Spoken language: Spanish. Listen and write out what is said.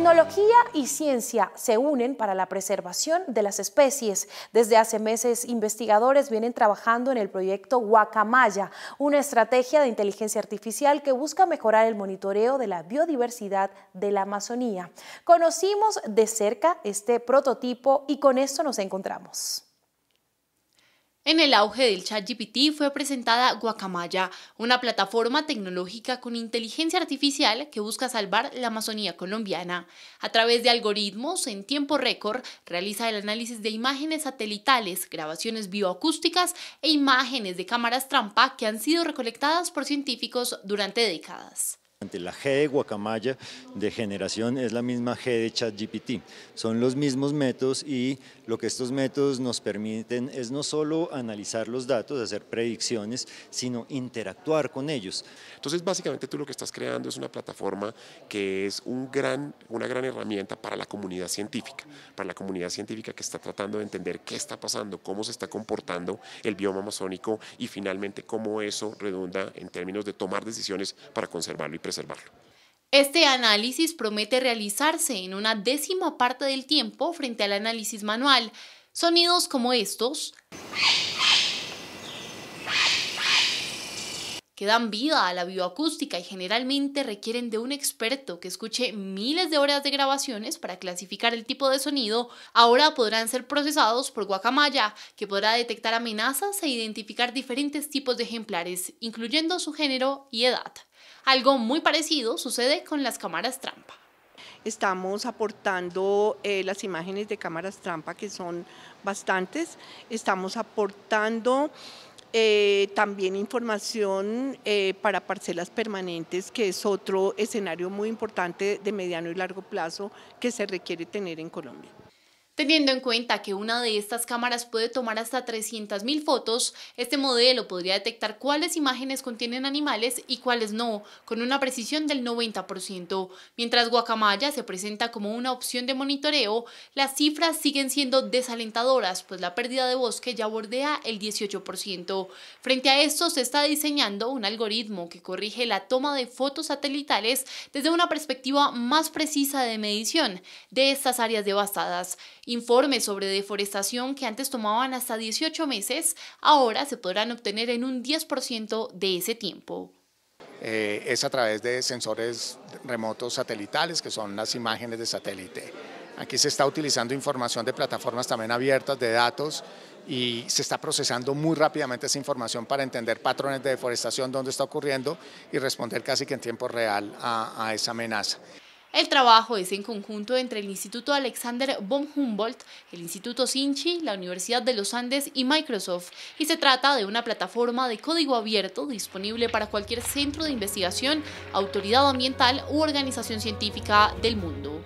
Tecnología y ciencia se unen para la preservación de las especies. Desde hace meses, investigadores vienen trabajando en el proyecto Guacamaya, una estrategia de inteligencia artificial que busca mejorar el monitoreo de la biodiversidad de la Amazonía. Conocimos de cerca este prototipo y con esto nos encontramos. En el auge del ChatGPT fue presentada Guacamaya, una plataforma tecnológica con inteligencia artificial que busca salvar la Amazonía colombiana. A través de algoritmos en tiempo récord, realiza el análisis de imágenes satelitales, grabaciones bioacústicas e imágenes de cámaras trampa que han sido recolectadas por científicos durante décadas. La G de Guacamaya de generación es la misma G de ChatGPT. Son los mismos métodos y lo que estos métodos nos permiten es no solo analizar los datos, hacer predicciones, sino interactuar con ellos. Entonces, básicamente tú lo que estás creando es una plataforma que es un gran, una gran herramienta para la comunidad científica, para la comunidad científica que está tratando de entender qué está pasando, cómo se está comportando el bioma amazónico y finalmente cómo eso redunda en términos de tomar decisiones para conservarlo y este análisis promete realizarse en una décima parte del tiempo frente al análisis manual. Sonidos como estos que dan vida a la bioacústica y generalmente requieren de un experto que escuche miles de horas de grabaciones para clasificar el tipo de sonido, ahora podrán ser procesados por Guacamaya, que podrá detectar amenazas e identificar diferentes tipos de ejemplares, incluyendo su género y edad. Algo muy parecido sucede con las cámaras trampa. Estamos aportando eh, las imágenes de cámaras trampa, que son bastantes. Estamos aportando eh, también información eh, para parcelas permanentes, que es otro escenario muy importante de mediano y largo plazo que se requiere tener en Colombia. Teniendo en cuenta que una de estas cámaras puede tomar hasta 300.000 fotos, este modelo podría detectar cuáles imágenes contienen animales y cuáles no, con una precisión del 90%. Mientras Guacamaya se presenta como una opción de monitoreo, las cifras siguen siendo desalentadoras, pues la pérdida de bosque ya bordea el 18%. Frente a esto, se está diseñando un algoritmo que corrige la toma de fotos satelitales desde una perspectiva más precisa de medición de estas áreas devastadas Informes sobre deforestación que antes tomaban hasta 18 meses, ahora se podrán obtener en un 10% de ese tiempo. Eh, es a través de sensores remotos satelitales, que son las imágenes de satélite. Aquí se está utilizando información de plataformas también abiertas, de datos, y se está procesando muy rápidamente esa información para entender patrones de deforestación, dónde está ocurriendo y responder casi que en tiempo real a esa amenaza. El trabajo es en conjunto entre el Instituto Alexander von Humboldt, el Instituto Sinchi, la Universidad de los Andes y Microsoft, y se trata de una plataforma de código abierto disponible para cualquier centro de investigación, autoridad ambiental u organización científica del mundo.